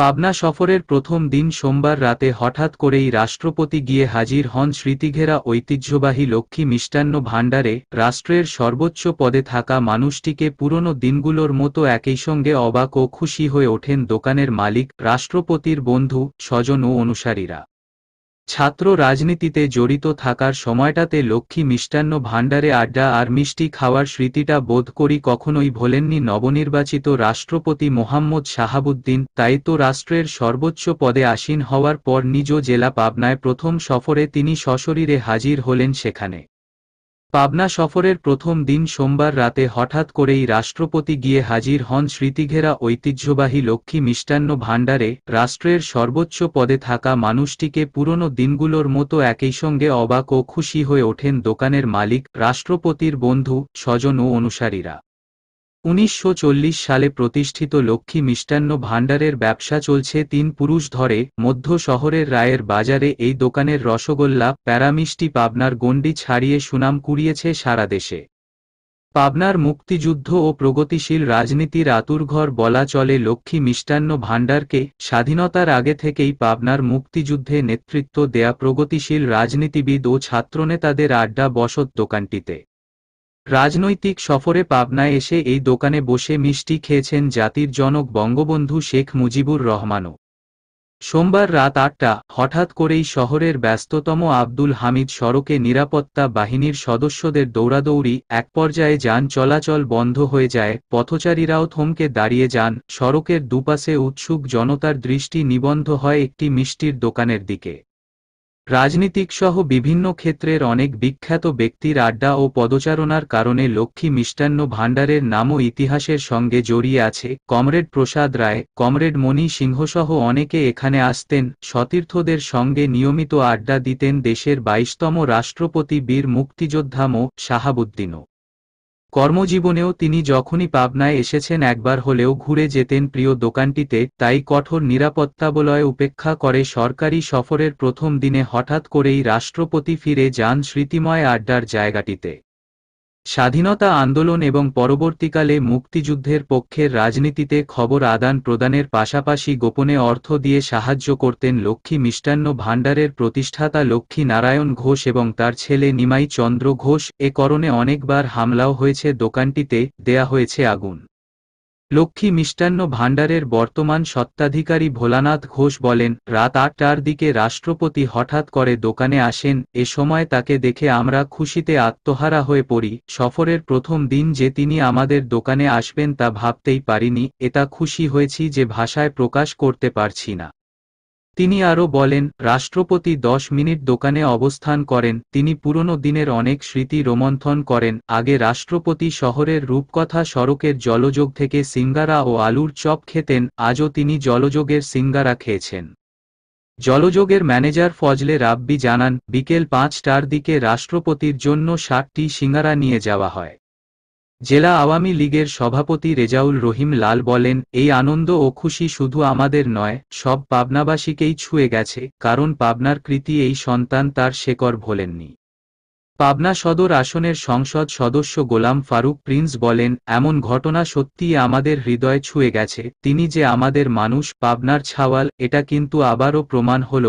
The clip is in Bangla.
পাবনা সফরের প্রথম দিন সোমবার রাতে হঠাৎ করেই রাষ্ট্রপতি গিয়ে হাজির হন স্মৃতিঘেরা ঐতিহ্যবাহী লক্ষ্মী মিষ্টান্ন ভাণ্ডারে রাষ্ট্রের সর্বোচ্চ পদে থাকা মানুষটিকে পুরনো দিনগুলোর মতো একই সঙ্গে অবাক ও খুশি হয়ে ওঠেন দোকানের মালিক রাষ্ট্রপতির বন্ধু স্বজন ও অনুসারীরা ছাত্র রাজনীতিতে জড়িত থাকার সময়টাতে লক্ষ্মী মিষ্টান্ন ভাণ্ডারে আড্ডা আর মিষ্টি খাওয়ার স্মৃতিটা বোধ করি কখনোই ভোলেননি নবনির্বাচিত রাষ্ট্রপতি মোহাম্মদ শাহাবুদ্দিন তাই তো রাষ্ট্রের সর্বোচ্চ পদে আসীন হওয়ার পর নিজ জেলা পাবনায় প্রথম সফরে তিনি সশরীরে হাজির হলেন সেখানে পাবনা সফরের প্রথম দিন সোমবার রাতে হঠাৎ করেই রাষ্ট্রপতি গিয়ে হাজির হন স্মৃতিঘেরা ঐতিহ্যবাহী লক্ষ্মী মিষ্টান্ন ভাণ্ডারে রাষ্ট্রের সর্বোচ্চ পদে থাকা মানুষটিকে পুরনো দিনগুলোর মতো একই সঙ্গে অবাক ও খুশি হয়ে ওঠেন দোকানের মালিক রাষ্ট্রপতির বন্ধু স্বজন ও অনুসারীরা উনিশশো সালে প্রতিষ্ঠিত লক্ষ্মী মিষ্টান্ন ভাণ্ডারের ব্যবসা চলছে তিন পুরুষ ধরে মধ্য শহরের রায়ের বাজারে এই দোকানের রসগোল্লা প্যারামিষ্টি পাবনার গণ্ডি ছাড়িয়ে সুনাম কুড়িয়েছে সারা দেশে পাবনার মুক্তিযুদ্ধ ও প্রগতিশীল রাজনীতির আতুরঘর বলা চলে লক্ষ্মী মিষ্টান্ন ভাণ্ডারকে স্বাধীনতার আগে থেকেই পাবনার মুক্তিযুদ্ধে নেতৃত্ব দেয়া প্রগতিশীল রাজনীতিবিদ ও ছাত্রনেতাদের আড্ডা বসত দোকানটিতে রাজনৈতিক সফরে পাবনায় এসে এই দোকানে বসে মিষ্টি খেয়েছেন জাতির জনক বঙ্গবন্ধু শেখ মুজিবুর রহমানও সোমবার রাত আটটা হঠাৎ করেই শহরের ব্যস্ততম আব্দুল হামিদ সড়কে নিরাপত্তা বাহিনীর সদস্যদের দৌড়াদৌড়ি এক পর্যায়ে যান চলাচল বন্ধ হয়ে যায় পথচারীরাও থমকে দাঁড়িয়ে যান সড়কের দুপাশে উৎসুক জনতার দৃষ্টি নিবন্ধ হয় একটি মিষ্টির দোকানের দিকে রাজনীতিকসহ বিভিন্ন ক্ষেত্রের অনেক বিখ্যাত ব্যক্তির আড্ডা ও পদচারণার কারণে লক্ষ্মী মিষ্টান্ন ভাণ্ডারের নামও ইতিহাসের সঙ্গে জড়িয়ে আছে কমরেড প্রসাদ রায় কমরেড মণি সিংহসহ অনেকে এখানে আসতেন সতীর্থদের সঙ্গে নিয়মিত আড্ডা দিতেন দেশের বাইশতম রাষ্ট্রপতি বীর মুক্তিযোদ্ধা মো শাহাবুদ্দিনও কর্মজীবনেও তিনি যখনই পাবনায় এসেছেন একবার হলেও ঘুরে যেতেন প্রিয় দোকানটিতে তাই কঠোর নিরাপত্তাবলয় উপেক্ষা করে সরকারি সফরের প্রথম দিনে হঠাৎ করেই রাষ্ট্রপতি ফিরে যান স্মৃতিময় আড্ডার জায়গাটিতে স্বাধীনতা আন্দোলন এবং পরবর্তীকালে মুক্তিযুদ্ধের পক্ষের রাজনীতিতে খবর আদান প্রদানের পাশাপাশি গোপনে অর্থ দিয়ে সাহায্য করতেন লক্ষ্মী মিষ্টান্ন ভাণ্ডারের প্রতিষ্ঠাতা লক্ষ্মী নারায়ণ ঘোষ এবং তার ছেলে নিমাই চন্দ্র ঘোষ এ করণে অনেকবার হামলাও হয়েছে দোকানটিতে দেয়া হয়েছে আগুন লক্ষ্মী মিষ্টান্ন ভাণ্ডারের বর্তমান সত্ত্বাধিকারী ভোলানাথ ঘোষ বলেন রাত আটটার দিকে রাষ্ট্রপতি হঠাৎ করে দোকানে আসেন এ সময় তাকে দেখে আমরা খুশিতে আত্মহারা হয়ে পড়ি সফরের প্রথম দিন যে তিনি আমাদের দোকানে আসবেন তা ভাবতেই পারিনি এটা খুশি হয়েছি যে ভাষায় প্রকাশ করতে পারছি না তিনি আরও বলেন রাষ্ট্রপতি দশ মিনিট দোকানে অবস্থান করেন তিনি পুরনো দিনের অনেক স্মৃতি রোমন্থন করেন আগে রাষ্ট্রপতি শহরের রূপকথা সড়কের জলযোগ থেকে সিঙ্গারা ও আলুর চপ খেতেন আজও তিনি জলযোগের সিঙ্গারা খেয়েছেন জলযোগের ম্যানেজার ফজলে রাব্বি জানান বিকেল পাঁচটার দিকে রাষ্ট্রপতির জন্য ষাটটি সিঙ্গারা নিয়ে যাওয়া হয় জেলা আওয়ামী লীগের সভাপতি রেজাউল রহিম লাল বলেন এই আনন্দ ও খুশি শুধু আমাদের নয় সব পাবনাবাসীকেই ছুঁয়ে গেছে কারণ পাবনার কৃতি এই সন্তান তার শেকর ভোলেননি পাবনা সদর আসনের সংসদ সদস্য গোলাম ফারুক প্রিন্স বলেন এমন ঘটনা সত্যিই আমাদের হৃদয় ছুঁয়ে গেছে তিনি যে আমাদের মানুষ পাবনার ছাওয়াল এটা কিন্তু আবারও প্রমাণ হল